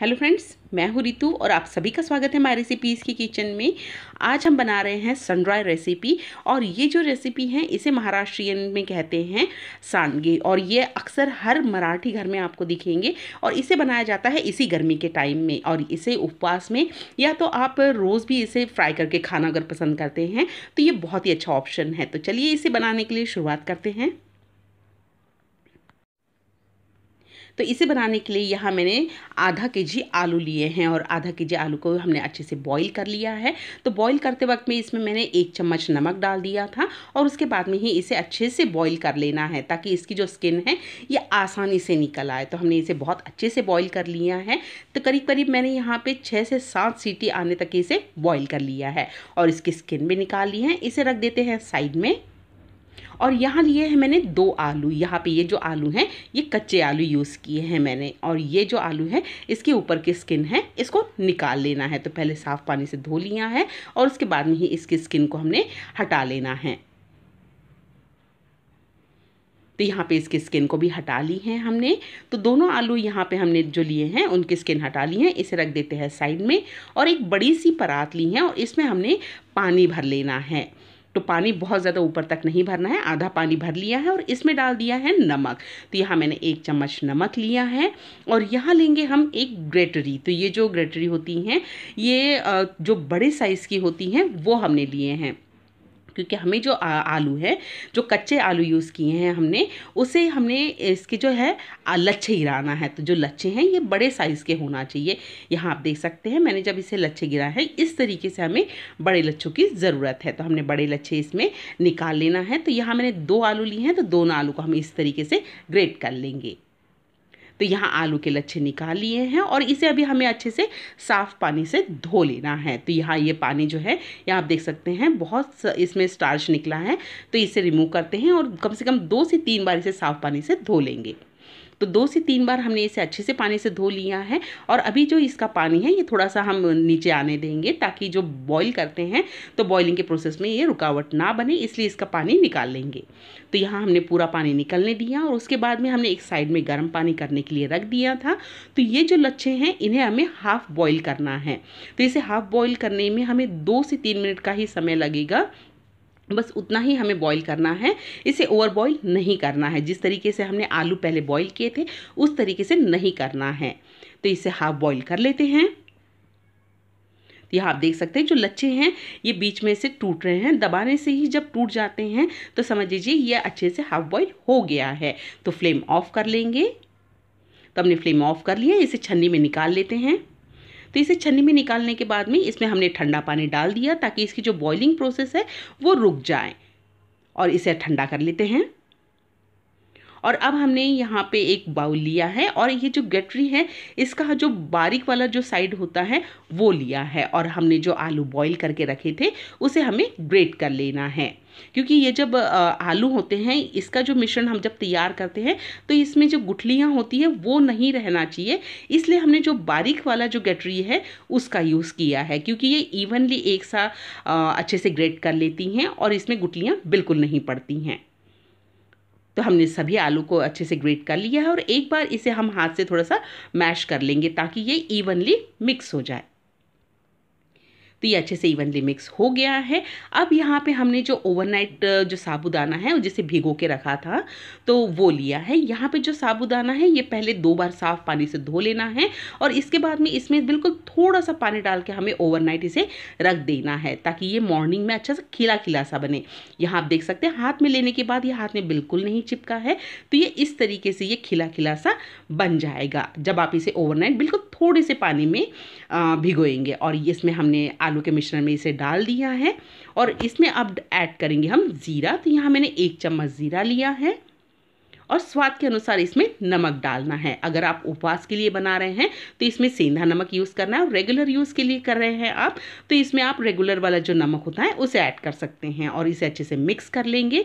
hello friends मैं हूँ रितु और आप सभी का स्वागत है माई रेसिपीज़ की किचन में आज हम बना रहे हैं सनड्राई रेसिपी और ये जो रेसिपी है इसे महाराष्ट्रियन में कहते हैं सानगे और ये अक्सर हर मराठी घर में आपको दिखेंगे और इसे बनाया जाता है इसी गर्मी के टाइम में और इसे उपवास में या तो आप रोज़ भी इसे फ्राई करके खाना अगर पसंद करते हैं तो ये बहुत ही अच्छा ऑप्शन है तो चलिए इसे बनाने के लिए शुरुआत करते हैं तो इसे बनाने के लिए यहाँ मैंने आधा के जी आलू लिए हैं और आधा के जी आलू को हमने अच्छे से बॉईल कर लिया है तो बॉईल करते वक्त में इसमें मैंने एक चम्मच नमक डाल दिया था और उसके बाद में ही इसे अच्छे से बॉईल कर लेना है ताकि इसकी जो स्किन है ये आसानी से निकल आए तो हमने इसे बहुत अच्छे से बॉयल कर लिया है तो करीब करीब मैंने यहाँ पर छः से सात सीटी आने तक इसे बॉयल कर लिया है और इसकी स्किन भी निकाल ली है इसे रख देते हैं साइड में और यहाँ लिए हैं मैंने दो आलू यहाँ पे ये जो आलू हैं ये कच्चे आलू यूज़ किए हैं मैंने और ये जो आलू है इसके ऊपर की स्किन है इसको निकाल लेना है तो पहले साफ़ पानी से धो लिया है और उसके बाद में ही इसकी स्किन को हमने हटा लेना है तो यहाँ पे इसकी स्किन को भी हटा ली है हमने तो दोनों आलू यहाँ पे हमने जो लिए हैं उनकी स्किन हटा ली है इसे रख देते हैं साइड में और एक बड़ी सी परात ली है और इसमें हमने पानी भर लेना है तो पानी बहुत ज़्यादा ऊपर तक नहीं भरना है आधा पानी भर लिया है और इसमें डाल दिया है नमक तो यहाँ मैंने एक चम्मच नमक लिया है और यहाँ लेंगे हम एक ग्रेटरी तो ये जो ग्रेटरी होती हैं ये जो बड़े साइज़ की होती हैं वो हमने लिए हैं क्योंकि हमें जो आलू है जो कच्चे आलू यूज़ किए हैं हमने उसे हमने इसके जो है लच्छे गिराना है तो जो लच्छे हैं ये बड़े साइज़ के होना चाहिए यहाँ आप देख सकते हैं मैंने जब इसे लच्छे गिरा है इस तरीके से हमें बड़े लच्छों की ज़रूरत है तो हमने बड़े लच्छे इसमें निकाल लेना है तो यहाँ मैंने दो आलू लिए हैं तो दोनों आलू को हम इस तरीके से ग्रेट कर लेंगे तो यहाँ आलू के लच्छे निकाल लिए हैं और इसे अभी हमें अच्छे से साफ़ पानी से धो लेना है तो यहाँ ये पानी जो है यहाँ आप देख सकते हैं बहुत इसमें स्टार्च निकला है तो इसे रिमूव करते हैं और कम से कम दो से तीन बार इसे साफ़ पानी से धो लेंगे तो दो से तीन बार हमने इसे अच्छे से पानी से धो लिया है और अभी जो इसका पानी है ये थोड़ा सा हम नीचे आने देंगे ताकि जो बॉईल करते हैं तो बॉइलिंग के प्रोसेस में ये रुकावट ना बने इसलिए इसका पानी निकाल लेंगे तो यहाँ हमने पूरा पानी निकलने दिया और उसके बाद में हमने एक साइड में गर्म पानी करने के लिए रख दिया था तो ये जो लच्छे हैं इन्हें हमें हाफ़ बॉयल करना है तो इसे हाफ़ बॉयल करने में हमें दो से तीन मिनट का ही समय लगेगा बस उतना ही हमें बॉईल करना है इसे ओवर बॉईल नहीं करना है जिस तरीके से हमने आलू पहले बॉईल किए थे उस तरीके से नहीं करना है तो इसे हाफ बॉईल कर लेते हैं तो यहाँ आप देख सकते हैं जो लच्छे हैं ये बीच में से टूट रहे हैं दबाने से ही जब टूट जाते हैं तो समझ लीजिए ये अच्छे से हाफ बॉयल हो गया है तो फ्लेम ऑफ कर लेंगे तो हमने फ्लेम ऑफ कर लिया इसे छन्नी में निकाल लेते हैं तो इसे छन्नी में निकालने के बाद में इसमें हमने ठंडा पानी डाल दिया ताकि इसकी जो बॉइलिंग प्रोसेस है वो रुक जाए और इसे ठंडा कर लेते हैं और अब हमने यहाँ पे एक बाउल लिया है और ये जो गटरी है इसका जो बारीक वाला जो साइड होता है वो लिया है और हमने जो आलू बॉईल करके रखे थे उसे हमें ग्रेट कर लेना है क्योंकि ये जब आलू होते हैं इसका जो मिश्रण हम जब तैयार करते हैं तो इसमें जो गुठलियाँ होती है वो नहीं रहना चाहिए इसलिए हमने जो बारीक वाला जो गटरी है उसका यूज़ किया है क्योंकि ये इवनली एक सा अच्छे से ग्रेट कर लेती हैं और इसमें गुठलियाँ बिल्कुल नहीं पड़ती हैं तो हमने सभी आलू को अच्छे से ग्रेट कर लिया है और एक बार इसे हम हाथ से थोड़ा सा मैश कर लेंगे ताकि ये इवनली मिक्स हो जाए तो ये अच्छे से इवनली मिक्स हो गया है अब यहाँ पे हमने जो ओवरनाइट जो साबुदाना है जिसे भिगो के रखा था तो वो लिया है यहाँ पे जो साबुदाना है ये पहले दो बार साफ पानी से धो लेना है और इसके बाद में इसमें बिल्कुल थोड़ा सा पानी डाल के हमें ओवरनाइट इसे रख देना है ताकि ये मॉर्निंग में अच्छा सा खिला खिला सा बने यहाँ आप देख सकते हैं हाथ में लेने के बाद ये हाथ में बिल्कुल नहीं चिपका है तो ये इस तरीके से ये खिला खिला सा बन जाएगा जब आप इसे ओवरनाइट बिल्कुल थोड़े से पानी में भिगोएंगे और इसमें हमने आलू आलू के मिश्रण में इसे डाल दिया है और इसमें अब ऐड करेंगे हम ज़ीरा तो यहाँ मैंने एक चम्मच ज़ीरा लिया है और स्वाद के अनुसार इसमें नमक डालना है अगर आप उपवास के लिए बना रहे हैं तो इसमें सेंधा नमक यूज़ करना है और रेगुलर यूज़ के लिए कर रहे हैं आप तो इसमें आप रेगुलर वाला जो नमक होता है उसे ऐड कर सकते हैं और इसे अच्छे से मिक्स कर लेंगे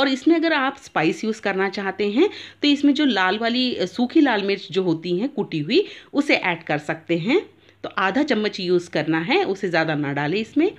और इसमें अगर आप स्पाइस यूज़ करना चाहते हैं तो इसमें जो लाल वाली सूखी लाल मिर्च जो होती हैं कुटी हुई उसे ऐड कर सकते हैं तो आधा चम्मच यूज़ करना है उसे ज़्यादा ना डालें इसमें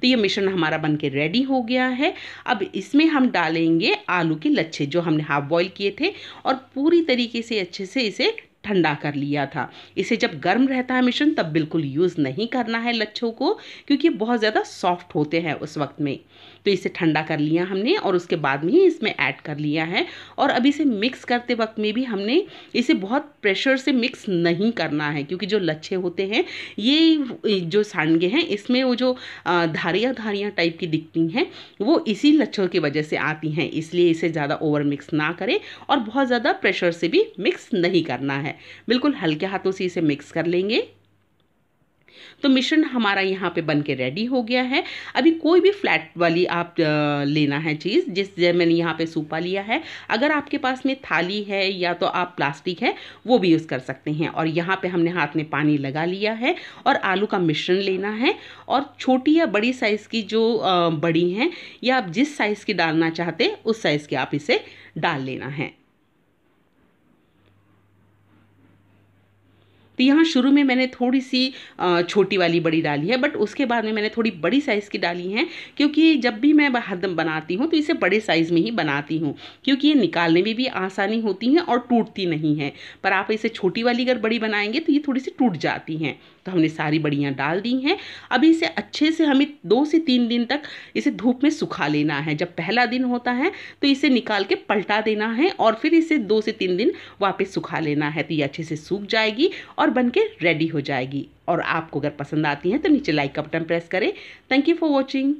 तो ये मिश्रण हमारा बनके रेडी हो गया है अब इसमें हम डालेंगे आलू के लच्छे जो हमने हाफ बॉईल किए थे और पूरी तरीके से अच्छे से इसे ठंडा कर लिया था इसे जब गर्म रहता है मिश्रण तब बिल्कुल यूज़ नहीं करना है लच्छों को क्योंकि बहुत ज़्यादा सॉफ्ट होते हैं उस वक्त में तो इसे ठंडा कर लिया हमने और उसके बाद में ही इसमें ऐड कर लिया है और अभी इसे मिक्स करते वक्त में भी हमने इसे बहुत प्रेशर से मिक्स नहीं करना है क्योंकि जो लच्छे होते हैं ये जो सांडगे हैं इसमें वो जो धारियाँ धारियाँ टाइप की दिखती हैं वो इसी लच्छों की वजह से आती हैं इसलिए इसे ज़्यादा ओवर मिक्स ना करें और बहुत ज़्यादा प्रेशर से भी मिक्स नहीं करना है बिल्कुल हल्के हाथों से इसे मिक्स कर लेंगे तो मिश्रण हमारा यहाँ पे बन के रेडी हो गया है अभी कोई भी फ्लैट वाली आप लेना है चीज़ जिस मैंने यहाँ पे सूपा लिया है अगर आपके पास में थाली है या तो आप प्लास्टिक है वो भी यूज़ कर सकते हैं और यहाँ पे हमने हाथ में पानी लगा लिया है और आलू का मिश्रण लेना है और छोटी या बड़ी साइज़ की जो बड़ी हैं या आप जिस साइज़ की डालना चाहते उस साइज़ की आप इसे डाल लेना है तो यहाँ शुरू में मैंने थोड़ी सी छोटी वाली बड़ी डाली है बट उसके बाद में मैंने थोड़ी बड़ी साइज़ की डाली है क्योंकि जब भी मैं हरदम बनाती हूँ तो इसे बड़े साइज़ में ही बनाती हूँ क्योंकि ये निकालने में भी आसानी होती है और टूटती नहीं है पर आप इसे छोटी वाली अगर बड़ी बनाएंगे तो ये थोड़ी सी टूट जाती हैं तो हमने सारी बड़ियाँ डाल दी हैं अभी इसे अच्छे से हमें दो से तीन दिन तक इसे धूप में सुखा लेना है जब पहला दिन होता है तो इसे निकाल के पलटा देना है और फिर इसे दो से तीन दिन वापस सुखा लेना है तो ये अच्छे से सूख जाएगी और और बनके रेडी हो जाएगी और आपको अगर पसंद आती हैं तो नीचे लाइक का बटन प्रेस करें थैंक यू फॉर वॉचिंग